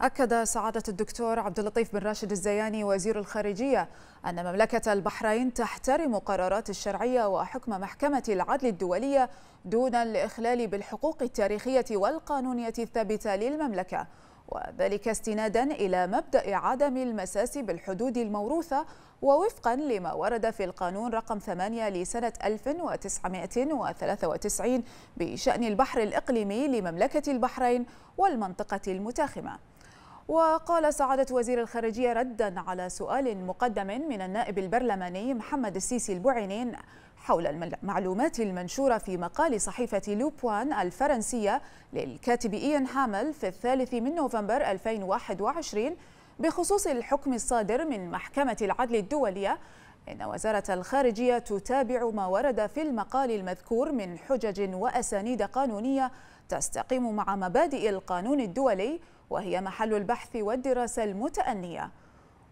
أكد سعادة الدكتور عبد اللطيف بن راشد الزياني وزير الخارجية أن مملكة البحرين تحترم قرارات الشرعية وحكم محكمة العدل الدولية دون الإخلال بالحقوق التاريخية والقانونية الثابتة للمملكة وذلك استنادا إلى مبدأ عدم المساس بالحدود الموروثة ووفقا لما ورد في القانون رقم 8 لسنة 1993 بشأن البحر الإقليمي لمملكة البحرين والمنطقة المتاخمة وقال سعادة وزير الخارجية ردا على سؤال مقدم من النائب البرلماني محمد السيسي البوعينين حول المعلومات المنشورة في مقال صحيفة لوبوان الفرنسية للكاتب إيان حامل في الثالث من نوفمبر 2021 بخصوص الحكم الصادر من محكمة العدل الدولية إن وزارة الخارجية تتابع ما ورد في المقال المذكور من حجج وأسانيد قانونية تستقيم مع مبادئ القانون الدولي وهي محل البحث والدراسة المتأنية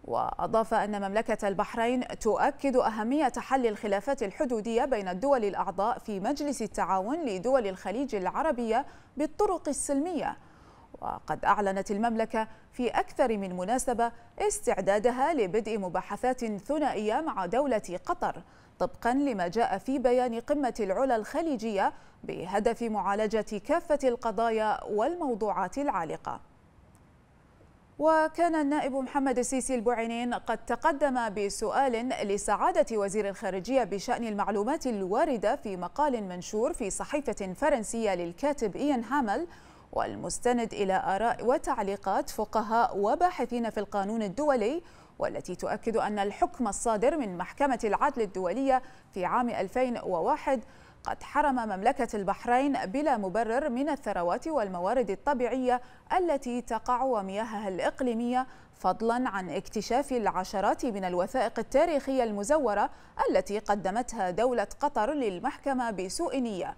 وأضاف أن مملكة البحرين تؤكد أهمية حل الخلافات الحدودية بين الدول الأعضاء في مجلس التعاون لدول الخليج العربية بالطرق السلمية وقد أعلنت المملكة في أكثر من مناسبة استعدادها لبدء مباحثات ثنائية مع دولة قطر طبقا لما جاء في بيان قمة العلا الخليجية بهدف معالجة كافة القضايا والموضوعات العالقة وكان النائب محمد السيسي البوعينين قد تقدم بسؤال لسعادة وزير الخارجية بشأن المعلومات الواردة في مقال منشور في صحيفة فرنسية للكاتب إيان هامل والمستند إلى آراء وتعليقات فقهاء وباحثين في القانون الدولي والتي تؤكد أن الحكم الصادر من محكمة العدل الدولية في عام 2001 قد حرم مملكة البحرين بلا مبرر من الثروات والموارد الطبيعية التي تقع ومياهها الإقليمية فضلا عن اكتشاف العشرات من الوثائق التاريخية المزورة التي قدمتها دولة قطر للمحكمة بسوء نية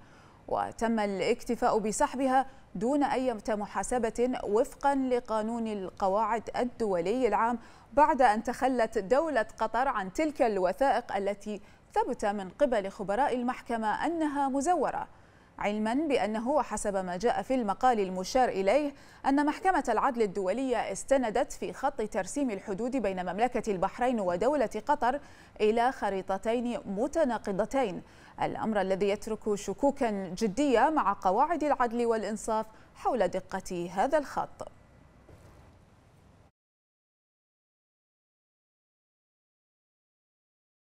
وتم الاكتفاء بسحبها دون أي محاسبة وفقا لقانون القواعد الدولي العام بعد أن تخلت دولة قطر عن تلك الوثائق التي ثبت من قبل خبراء المحكمة أنها مزورة علما بأنه وحسب ما جاء في المقال المشار إليه أن محكمة العدل الدولية استندت في خط ترسيم الحدود بين مملكة البحرين ودولة قطر إلى خريطتين متناقضتين الأمر الذي يترك شكوكا جدية مع قواعد العدل والإنصاف حول دقة هذا الخط